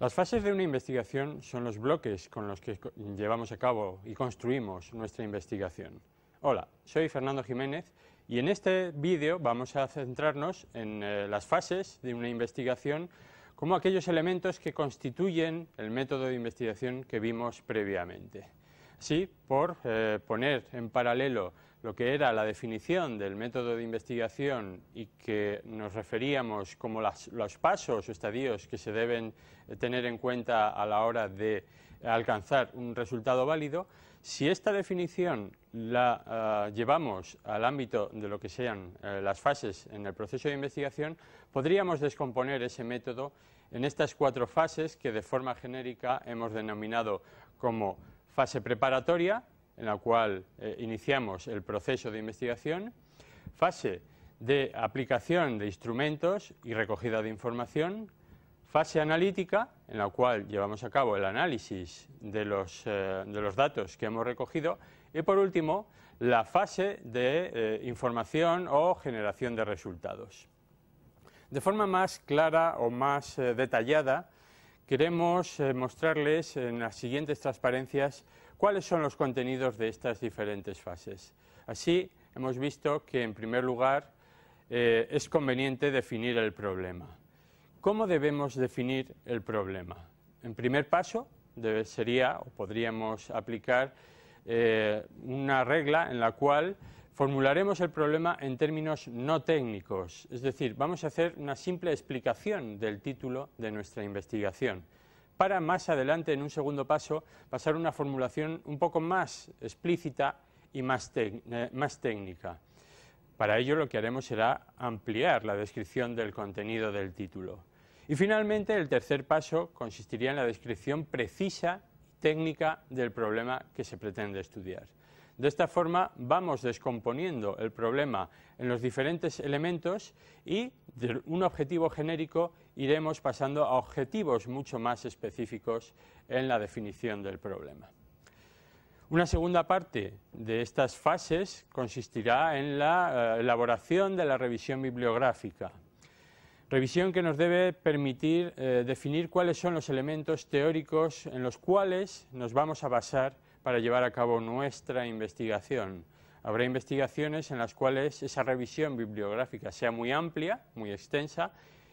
Las fases de una investigación son los bloques con los que llevamos a cabo y construimos nuestra investigación. Hola, soy Fernando Jiménez y en este vídeo vamos a centrarnos en eh, las fases de una investigación como aquellos elementos que constituyen el método de investigación que vimos previamente. Sí, por eh, poner en paralelo lo que era la definición del método de investigación y que nos referíamos como los pasos o estadios que se deben tener en cuenta a la hora de alcanzar un resultado válido, si esta definición la ah, llevamos al ámbito de lo que sean eh, las fases en el proceso de investigación, podríamos descomponer ese método en estas cuatro fases que de forma genérica hemos denominado como fase preparatoria, en la cual eh, iniciamos el proceso de investigación, fase de aplicación de instrumentos y recogida de información, fase analítica, en la cual llevamos a cabo el análisis de los, eh, datos que hemos recogido, y por último, la fase de eh, información o generación de resultados. De forma más clara o más detallada, queremos eh, mostrarles en las siguientes transparencias cuáles son los contenidos de estas diferentes fases. Así, hemos visto que, en primer lugar, eh, es conveniente definir el problema. ¿Cómo debemos definir el problema? En primer paso, sería o podríamos aplicar eh, una regla en la cual Formularemos el problema en términos no técnicos, es decir, vamos a hacer una simple explicación del título de nuestra investigación, para más adelante, en un segundo paso, pasar a una formulación un poco más explícita y más, eh, más técnica. Para ello lo que haremos será ampliar la descripción del contenido del título. Y finalmente, el tercer paso consistiría en la descripción precisa técnica del problema que se pretende estudiar. De esta forma vamos descomponiendo el problema en los diferentes elementos y de un objetivo genérico iremos pasando a objetivos mucho más específicos en la definición del problema. Una segunda parte de estas fases consistirá en la eh, elaboración de la revisión bibliográfica, Revisión que nos debe permitir eh, definir cuáles son los elementos teóricos en los cuales nos vamos a basar para llevar a cabo nuestra investigación. Habrá investigaciones en las cuales esa revisión bibliográfica sea muy amplia, muy extensa,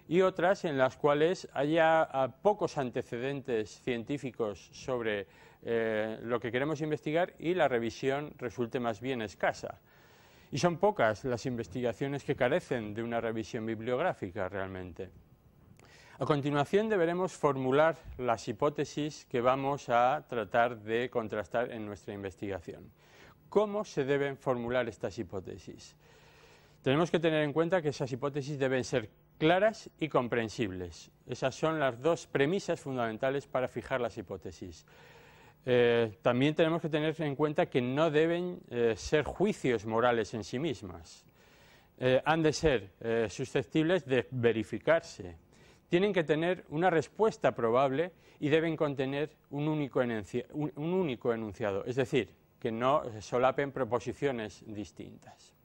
y otras en las cuales haya ah, pocos antecedentes científicos sobre eh, lo que queremos investigar y la revisión resulte más bien escasa. Y son pocas las investigaciones que carecen de una revisión bibliográfica realmente. A continuación deberemos formular las hipótesis que vamos a tratar de contrastar en nuestra investigación. ¿Cómo se deben formular estas hipótesis? Tenemos que tener en cuenta que esas hipótesis deben ser claras y comprensibles. Esas son las dos premisas fundamentales para fijar las hipótesis. Eh, también tenemos que tener en cuenta que no deben eh, ser juicios morales en sí mismas. Eh, han de ser susceptibles de verificarse. Tienen que tener una respuesta probable y deben contener un único, un único enunciado, es decir, que no solapen proposiciones distintas.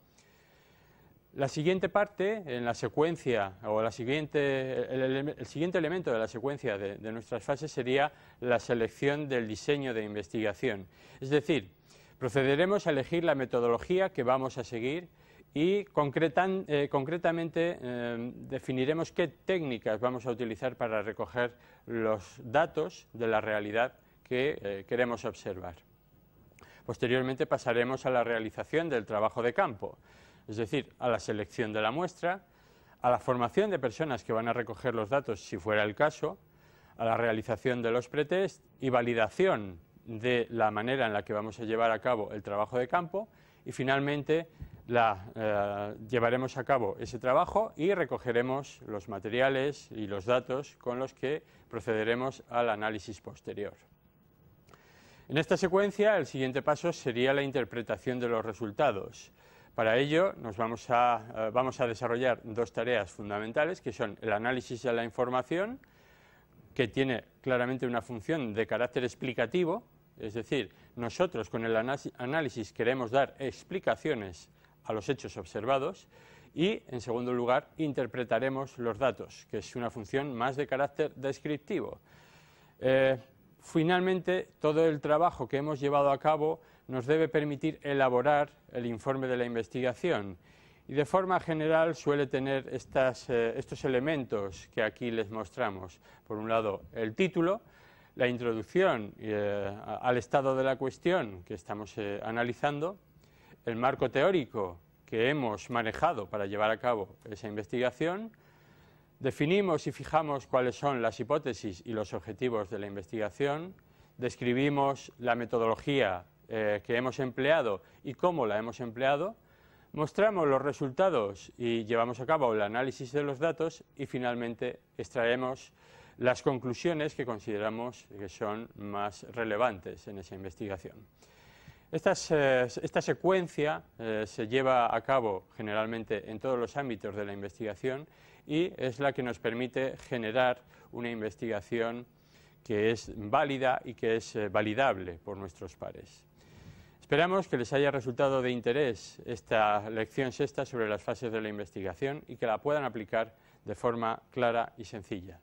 La siguiente parte, en la secuencia, o el, siguiente elemento de la secuencia de, nuestras fases sería la selección del diseño de investigación. Es decir, procederemos a elegir la metodología que vamos a seguir y eh, concretamente eh, definiremos qué técnicas vamos a utilizar para recoger los datos de la realidad que eh, queremos observar. Posteriormente pasaremos a la realización del trabajo de campo es decir, a la selección de la muestra, a la formación de personas que van a recoger los datos si fuera el caso, a la realización de los pretest y validación de la manera en la que vamos a llevar a cabo el trabajo de campo y finalmente eh, llevaremos a cabo ese trabajo y recogeremos los materiales y los datos con los que procederemos al análisis posterior. En esta secuencia el siguiente paso sería la interpretación de los resultados. Para ello eh, vamos a, desarrollar dos tareas fundamentales que son el análisis de la información, que tiene claramente una función de carácter explicativo, es decir, nosotros con el análisis queremos dar explicaciones a los hechos observados y, en segundo lugar, interpretaremos los datos, que es una función más de carácter descriptivo. Eh, Finalmente, todo el trabajo que hemos llevado a cabo nos debe permitir elaborar el informe de la investigación y de forma general suele tener eh, estos elementos que aquí les mostramos. Por un lado, el título, la introducción eh, al estado de la cuestión que estamos eh, analizando, el marco teórico que hemos manejado para llevar a cabo esa investigación, Definimos y fijamos cuáles son las hipótesis y los objetivos de la investigación, describimos la metodología eh, que hemos empleado y cómo la hemos empleado, mostramos los resultados y llevamos a cabo el análisis de los datos y finalmente extraemos las conclusiones que consideramos que son más relevantes en esa investigación. Eh, esta secuencia eh, se lleva a cabo generalmente en todos los ámbitos de la investigación y es la que nos permite generar una investigación que es válida y que es eh, validable por nuestros pares. Esperamos que les haya resultado de interés esta lección sexta sobre las fases de la investigación y que la puedan aplicar de forma clara y sencilla.